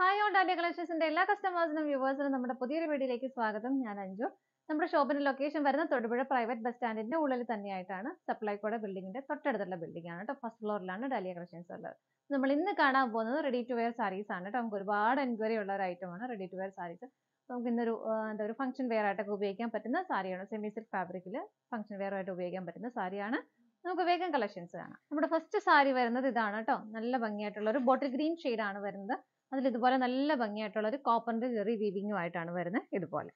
hi on data കളക്ഷൻസിന്റെ എല്ലാ കസ്റ്റമേഴ്സിനും വ്യൂവേഴ്സിനും നമ്മുടെ പുതിയൊരു വീഡിയോയിലേക്ക് സ്വാഗതം ഞാൻ അഞ്ജു നമ്മുടെ ഷോപ്പിന്റെ ലൊക്കേഷൻ വരുന്ന തൊടുപുഴ പ്രൈവറ്റ് ബസ് സ്റ്റാൻഡിന്റെ ഉള്ളിൽ തന്നെയായിട്ടാണ് സപ്ലൈക്കോടെ ബിൽഡിംഗിന്റെ തൊട്ടടുത്തുള്ള ബിൽഡിംഗ് ആണ് കേട്ടോ ഫസ്റ്റ് ഫ്ലോറിലാണ് ഡാലിയ കളക്ഷൻസ് ഉള്ളത് നമ്മൾ ഇന്ന് കാണാൻ പോകുന്നത് റെഡി ടു വെയർ സാരീസ് ആണ് കേട്ടോ നമുക്ക് ഒരുപാട് എൻക്വയറി ഉള്ള ഒരു ഐറ്റമാണ് റെഡി ടു വെയർ സാരീസ് നമുക്ക് ഇന്നൊരു എന്താ ഒരു ഫംഗ്ഷൻ വെയർ ആയിട്ടൊക്കെ ഉപയോഗിക്കാൻ പറ്റുന്ന സാരിയാണ് സെമി സിൽക്ക് ഫാബ്രിക്കിൽ ഫംഗ്ഷൻ വെയർ ആയിട്ട് ഉപയോഗിക്കാൻ പറ്റുന്ന സാരിയാണ് നമുക്ക് വേഗം കളക്ഷൻസ് കാണാം നമ്മുടെ ഫസ്റ്റ് സാരി വരുന്നത് ഇതാണ് കേട്ടോ നല്ല ഭംഗിയായിട്ടുള്ള ഒരു ബോട്ടിൽ ഗ്രീൻ ആണ് വരുന്നത് അതിൽ ഇതുപോലെ നല്ല ഭംഗിയായിട്ടുള്ള ഒരു കോപ്പറിൻ്റെ ചെറിയ വീവിങ്ങുമായിട്ടാണ് വരുന്നത് ഇതുപോലെ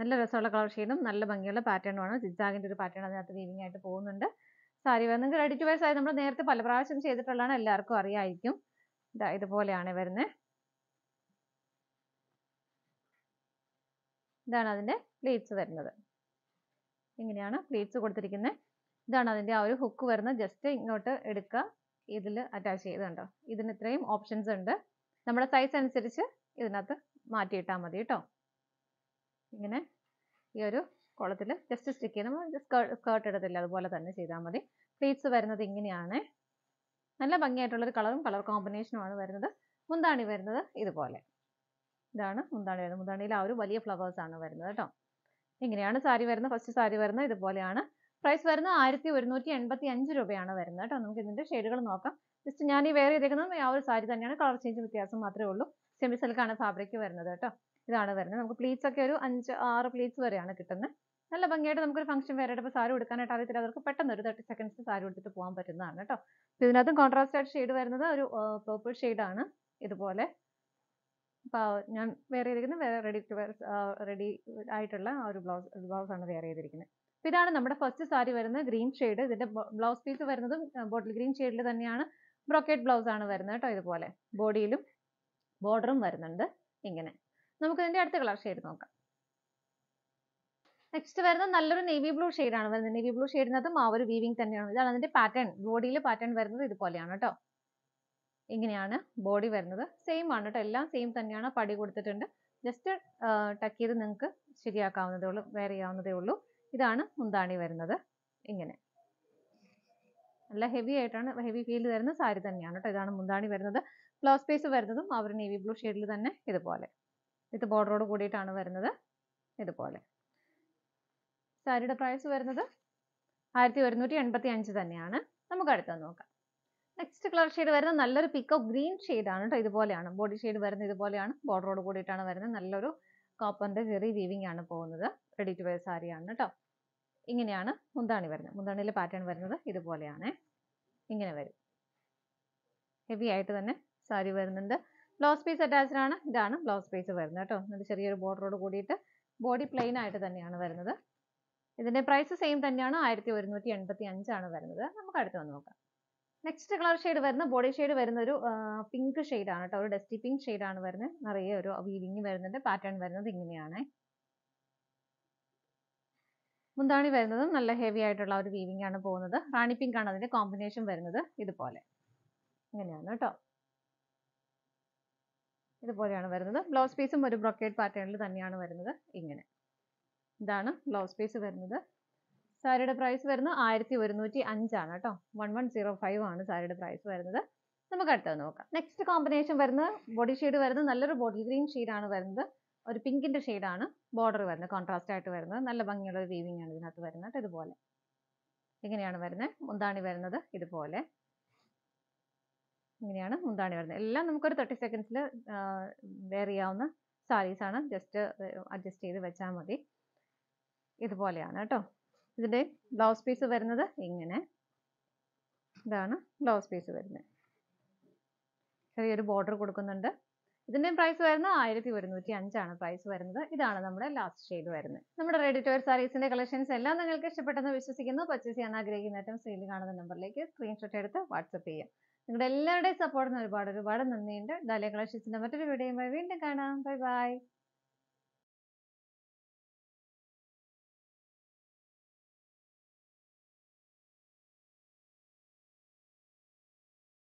നല്ല രസമുള്ള കളർ ഷെയ്ഡും നല്ല ഭംഗിയുള്ള പാറ്റേണുമാണ് ജിജാഗിൻ്റെ ഒരു പാറ്റേൺ അതിനകത്ത് വീവിംഗ് ആയിട്ട് പോകുന്നുണ്ട് സാരി വരുന്നത് റെഡി ടു വേഴ്സ് സാരി നമ്മൾ നേരത്തെ പല പ്രാവശ്യം ചെയ്തിട്ടുള്ളതാണ് എല്ലാവർക്കും അറിയായിരിക്കും ഇതാ ഇതുപോലെയാണ് വരുന്നത് ഇതാണ് അതിൻ്റെ പ്ലീറ്റ്സ് വരുന്നത് ഇങ്ങനെയാണ് പ്ലീറ്റ്സ് കൊടുത്തിരിക്കുന്നത് ഇതാണ് അതിൻ്റെ ആ ഒരു ഹുക്ക് വരുന്നത് ജസ്റ്റ് ഇങ്ങോട്ട് എടുക്കുക ഇതിൽ അറ്റാച്ച് ചെയ്ത് കണ്ടോ ഇതിന് ഇത്രയും ഓപ്ഷൻസ് ഉണ്ട് നമ്മുടെ സൈസ് അനുസരിച്ച് ഇതിനകത്ത് മാറ്റിയിട്ടാൽ മതി കേട്ടോ ഇങ്ങനെ ഈ ഒരു കുളത്തിൽ ജസ്റ്റ് സ്റ്റിക്ക് ചെയ്ത് നമ്മൾ സ്കേർട്ട് എടുത്തില്ല അതുപോലെ തന്നെ ചെയ്താൽ മതി പ്ലീറ്റ്സ് വരുന്നത് ഇങ്ങനെയാണ് നല്ല ഭംഗിയായിട്ടുള്ളൊരു കളറും കളർ കോമ്പിനേഷനുമാണ് വരുന്നത് മുന്താണി വരുന്നത് ഇതുപോലെ ഇതാണ് മുന്താണി വരുന്നത് മുന്താണിയിൽ ആ ഒരു വലിയ ഫ്ലവേഴ്സാണ് വരുന്നത് കേട്ടോ ഇങ്ങനെയാണ് സാരി വരുന്നത് ഫസ്റ്റ് സാരി വരുന്നത് ഇതുപോലെയാണ് പ്രൈസ് വരുന്നത് ആയിരത്തി ഒരുന്നൂറ്റി എൺപത്തി അഞ്ച് രൂപയാണ് വരുന്നത് കേട്ടോ നമുക്ക് ഇതിന്റെ ഷെയ്ഡുകൾ നോക്കാം ജസ്റ്റ് ഞാൻ ഈ വേറെ ഇരിക്കുന്നത് ആ ഒരു സാരി തന്നെയാണ് കളർ ചേഞ്ച് വ്യത്യാസം മാത്രമേ ഉള്ളൂ സെമിസിൽക്കാണ് ഫാബ്രിക് വരുന്നത് കേട്ടോ ഇതാണ് വരുന്നത് നമുക്ക് പ്ലീറ്റ്സ് ഒക്കെ ഒരു അഞ്ച് ആറ് പ്ലീറ്റ്സ് വരെയാണ് കിട്ടുന്നത് നല്ല ഭംഗിയായിട്ട് നമുക്കൊരു ഫംഗ്ഷൻ ഇപ്പോൾ സാരി കൊടുക്കാനായിട്ട് അറിയത്തില്ല അവർക്ക് പെട്ടെന്ന് ഒരു തേർട്ടി സെക്കൻഡ്സ് സാരി എടുത്തിട്ട് പോകാൻ പറ്റുന്നതാണ് കേട്ടോ ഇതിനകത്തും കോൺട്രാസ്റ്റ് ആയിട്ട് ഷെയ്ഡ് വരുന്നത് ഒരു പേർപ്പിൾ ഷെയ്ഡാണ് ഇതുപോലെ അപ്പോൾ ഞാൻ വെയർ ചെയ്തിരിക്കുന്നത് റെഡി ടു വെയർ റെഡി ആയിട്ടുള്ള ആ ഒരു ബ്ലൗസ് ബ്ലൗസാണ് വേറെ ചെയ്തിരിക്കുന്നത് ഇതാണ് നമ്മുടെ ഫസ്റ്റ് സാരി വരുന്നത് ഗ്രീൻ ഷെയ്ഡ് ഇതിന്റെ ബ്ലൗസ് പീസ് വരുന്നതും ബോട്ടിൽ ഗ്രീൻ ഷെയ്ഡിൽ തന്നെയാണ് ബ്രോക്കേറ്റ് ബ്ലൗസ് ആണ് വരുന്നത് കേട്ടോ ഇതുപോലെ ബോഡിയിലും ബോർഡറും വരുന്നുണ്ട് ഇങ്ങനെ നമുക്ക് ഇതിന്റെ അടുത്ത കളർ ഷെയ്ഡ് നോക്കാം നെക്സ്റ്റ് വരുന്ന നല്ലൊരു നേവി ബ്ലൂ ആണ് വരുന്നത് നേവി ബ്ലൂ ഷെയ്ഡിനകത്തും ആ ഒരു വീവിങ് തന്നെയാണ് ഇതാണ് അതിന്റെ പാറ്റേൺ ബോഡിയിൽ പാറ്റേൺ വരുന്നത് ഇതുപോലെയാണ് കേട്ടോ ഇങ്ങനെയാണ് ബോഡി വരുന്നത് സെയിം ആണ് കേട്ടോ എല്ലാം സെയിം തന്നെയാണ് പടി കൊടുത്തിട്ടുണ്ട് ജസ്റ്റ് ടക്ക് ചെയ്ത് നിങ്ങൾക്ക് ശരിയാക്കാവുന്നതേ ഉള്ളൂ വേറെ ചെയ്യാവുന്നതേ ഉള്ളൂ ഇതാണ് മുന്താണി വരുന്നത് ഇങ്ങനെ നല്ല ഹെവി ആയിട്ടാണ് ഹെവി ഫീൽ തരുന്ന സാരി തന്നെയാണ് കേട്ടോ ഇതാണ് മുന്താണി വരുന്നത് ബ്ലൗസ് പീസ് വരുന്നതും അവർ നേവി ബ്ലൂ ഷെയ്ഡിൽ തന്നെ ഇതുപോലെ വിത്ത് ബോർഡറോട് കൂടിയിട്ടാണ് വരുന്നത് ഇതുപോലെ സാരിയുടെ പ്രൈസ് വരുന്നത് ആയിരത്തി ഒരുന്നൂറ്റി എൺപത്തി അഞ്ച് തന്നെയാണ് നമുക്ക് അടുത്തത് നോക്കാം നെക്സ്റ്റ് കളർ ഷെയ്ഡ് വരുന്നത് നല്ലൊരു പിക്കോ ഗ്രീൻ ഷെയ്ഡാണ് കേട്ടോ ഇതുപോലെയാണ് ബോഡി ഷെയ്ഡ് വരുന്നത് ഇതുപോലെയാണ് ബോർഡറോട് കൂടിയിട്ടാണ് വരുന്നത് നല്ലൊരു കോപ്പറിന്റെ ചെറിയ വീവിംഗ് ആണ് പോകുന്നത് റെഡി ടു വെയർ സാരിയാണ് കേട്ടോ ഇങ്ങനെയാണ് മുന്താണി വരുന്നത് മുന്താണിയിലെ പാറ്റേൺ വരുന്നത് ഇതുപോലെയാണ് ഇങ്ങനെ വരും ഹെവി ആയിട്ട് തന്നെ സാരി വരുന്നുണ്ട് ബ്ലൗസ് പീസ് അറ്റാച്ച്ഡ് ആണ് ഇതാണ് ബ്ലൗസ് പീസ് വരുന്നത് കേട്ടോ എന്നിട്ട് ചെറിയൊരു ബോർഡറോട് കൂടിയിട്ട് ബോഡി പ്ലെയിൻ ആയിട്ട് തന്നെയാണ് വരുന്നത് ഇതിന്റെ പ്രൈസ് സെയിം തന്നെയാണ് ആയിരത്തി ഒരുന്നൂറ്റി എൺപത്തി അഞ്ചാണ് വരുന്നത് നമുക്ക് അടുത്ത് വന്ന് നോക്കാം നെക്സ്റ്റ് കളർ ഷെയ്ഡ് വരുന്ന ബോഡി ഷെയ്ഡ് വരുന്ന ഒരു പിങ്ക് ഷെയ്ഡ് ആണ് കേട്ടോ ഒരു ഡസ്റ്റി പിങ്ക് ഷെയ്ഡ് ആണ് വരുന്നത് നിറയെ ഒരു വീവിങ് വരുന്നുണ്ട് പാറ്റേൺ വരുന്നത് ഇങ്ങനെയാണ് മുന്താണി വരുന്നതും നല്ല ഹെവി ആയിട്ടുള്ള ഒരു വീവിങ് ആണ് പോകുന്നത് റാണി പിങ്ക് ആണ് അതിന്റെ കോമ്പിനേഷൻ വരുന്നത് ഇതുപോലെ ഇങ്ങനെയാണ് കേട്ടോ ഇതുപോലെയാണ് വരുന്നത് ബ്ലൗസ് പീസും ഒരു ബ്രോക്കേഡ് പാറ്റേണിൽ തന്നെയാണ് വരുന്നത് ഇങ്ങനെ ഇതാണ് ബ്ലൗസ് പീസ് വരുന്നത് സാരിയുടെ പ്രൈസ് വരുന്നത് ആയിരത്തി ഒരുന്നൂറ്റി അഞ്ചാണ് കേട്ടോ വൺ വൺ സീറോ ഫൈവ് ആണ് സാരിയുടെ പ്രൈസ് വരുന്നത് നമുക്ക് അടുത്തത് നോക്കാം നെക്സ്റ്റ് കോമ്പിനേഷൻ വരുന്നത് ബോഡി ഷെയ്ഡ് വരുന്നത് നല്ലൊരു ബോഡി ഗ്രീൻ ഷെയ്ഡാണ് വരുന്നത് ഒരു പിങ്കിന്റെ ഷെയ്ഡാണ് ബോർഡർ വരുന്നത് കോൺട്രാസ്റ്റ് ആയിട്ട് വരുന്നത് നല്ല ഭംഗിയുള്ള ഒരു വീവിംഗ് ആണ് ഇതിനകത്ത് വരുന്നത് ഇതുപോലെ ഇങ്ങനെയാണ് വരുന്നത് മുന്താണി വരുന്നത് ഇതുപോലെ ഇങ്ങനെയാണ് മുന്താണി വരുന്നത് എല്ലാം നമുക്കൊരു തേർട്ടി സെക്കൻഡ്സിൽ വെയർ ചെയ്യാവുന്ന സാരീസാണ് ജസ്റ്റ് അഡ്ജസ്റ്റ് ചെയ്ത് വെച്ചാൽ മതി ഇതുപോലെയാണ് കേട്ടോ ഇതിൻ്റെ ബ്ലൗസ് പീസ് വരുന്നത് ഇങ്ങനെ ഇതാണ് ബ്ലൗസ് പീസ് വരുന്നത് ചെറിയൊരു ബോർഡർ കൊടുക്കുന്നുണ്ട് ഇതിൻ്റെയും പ്രൈസ് വരുന്നത് ആയിരത്തി ഒരുന്നൂറ്റി അഞ്ചാണ് പ്രൈസ് വരുന്നത് ഇതാണ് നമ്മുടെ ലാസ്റ്റ് ഷെയ്ഡ് വരുന്നത് നമ്മുടെ റെഡി ടു വെയർ സാരീസിൻ്റെ കളക്ഷൻസ് എല്ലാം നിങ്ങൾക്ക് ഇഷ്ടപ്പെട്ടെന്ന് വിശ്വസിക്കുന്നു പർച്ചേസ് ചെയ്യാൻ ആഗ്രഹിക്കുന്ന ഏറ്റവും സ്ക്രീനിൽ കാണുന്ന നമ്പറിലേക്ക് സ്ക്രീൻഷോട്ട് എടുത്ത് വാട്സപ്പ് ചെയ്യുക നിങ്ങളുടെ എല്ലാവരുടെയും സപ്പോർട്ടിന് ഒരുപാട് ഒരുപാട് നന്ദിയുണ്ട് ഡാലിയ കളക്ഷൻസിൻ്റെ മറ്റൊരു വീഡിയോ വീണ്ടും കാണാം ബൈ ബൈ